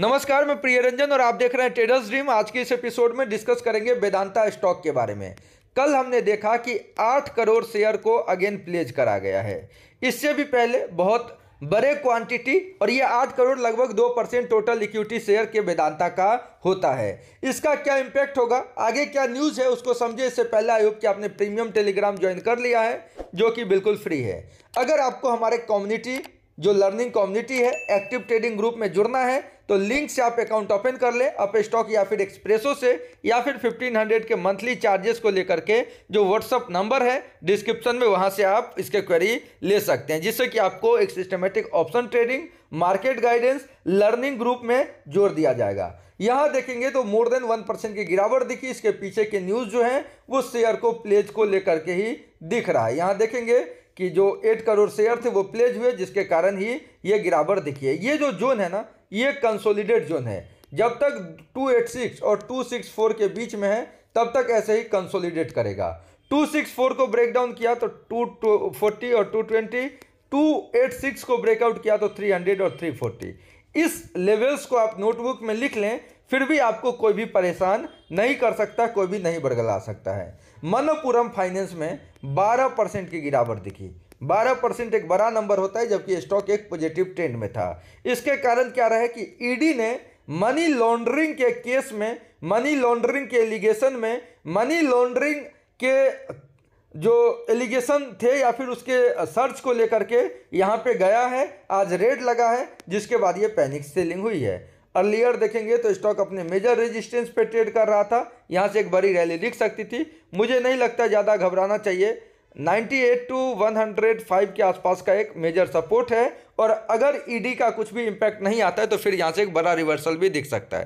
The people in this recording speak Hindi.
नमस्कार मैं प्रिय रंजन और आप देख रहे हैं ट्रेडर्स ड्रीम आज के इस एपिसोड में डिस्कस करेंगे वेदांता स्टॉक के बारे में कल हमने देखा कि आठ करोड़ शेयर को अगेन प्लेज करा गया है इससे भी पहले बहुत बड़े क्वांटिटी और ये आठ करोड़ लगभग दो परसेंट टोटल इक्विटी शेयर के वेदांता का होता है इसका क्या इम्पैक्ट होगा आगे क्या न्यूज़ है उसको समझे इससे पहले आई होप कि आपने प्रीमियम टेलीग्राम ज्वाइन कर लिया है जो कि बिल्कुल फ्री है अगर आपको हमारे कम्युनिटी जो लर्निंग कम्युनिटी है एक्टिव ट्रेडिंग ग्रुप में जुड़ना है तो लिंक से आप अकाउंट ओपन कर ले अप स्टॉक या फिर एक्सप्रेसो से या फिर 1500 के मंथली चार्जेस को लेकर के जो व्हाट्सअप नंबर है डिस्क्रिप्शन में वहां से आप इसके क्वेरी ले सकते हैं जिससे कि आपको एक systematic option trading market guidance learning group में जोर दिया जाएगा यहाँ देखेंगे तो मोर देन वन परसेंट की गिरावट दिखी इसके पीछे के न्यूज़ जो है वो शेयर को प्लेज को लेकर के ही दिख रहा है यहाँ देखेंगे कि जो एट करोड़ शेयर थे वो प्लेज हुए जिसके कारण ही ये गिरावट दिखी है ये जो जोन है ना ये कंसोलिडेट जोन है जब तक 286 और 264 के बीच में है तब तक ऐसे ही कंसोलिडेट करेगा 264 को ब्रेक डाउन किया तो 240 और 220 286 को ब्रेकआउट किया तो 300 और 340 इस लेवल्स को आप नोटबुक में लिख लें फिर भी आपको कोई भी परेशान नहीं कर सकता कोई भी नहीं बरगला सकता है मनोपुरम फाइनेंस में 12 परसेंट की गिरावट दिखी 12 परसेंट एक बड़ा नंबर होता है जबकि स्टॉक एक पॉजिटिव ट्रेंड में था इसके कारण क्या रहा है कि ईडी e ने मनी लॉन्ड्रिंग के केस में मनी लॉन्ड्रिंग के एलिगेशन में मनी लॉन्ड्रिंग के जो एलिगेशन थे या फिर उसके सर्च को लेकर के यहाँ पे गया है आज रेड लगा है जिसके बाद ये पैनिक सेलिंग हुई है अर्लियर देखेंगे तो स्टॉक अपने मेजर रेजिस्टेंस पे ट्रेड कर रहा था यहाँ से एक बड़ी रैली दिख सकती थी मुझे नहीं लगता ज़्यादा घबराना चाहिए 98 टू 105 के आसपास का एक मेजर सपोर्ट है और अगर ईडी e का कुछ भी इम्पैक्ट नहीं आता है तो फिर यहाँ से एक बड़ा रिवर्सल भी दिख सकता है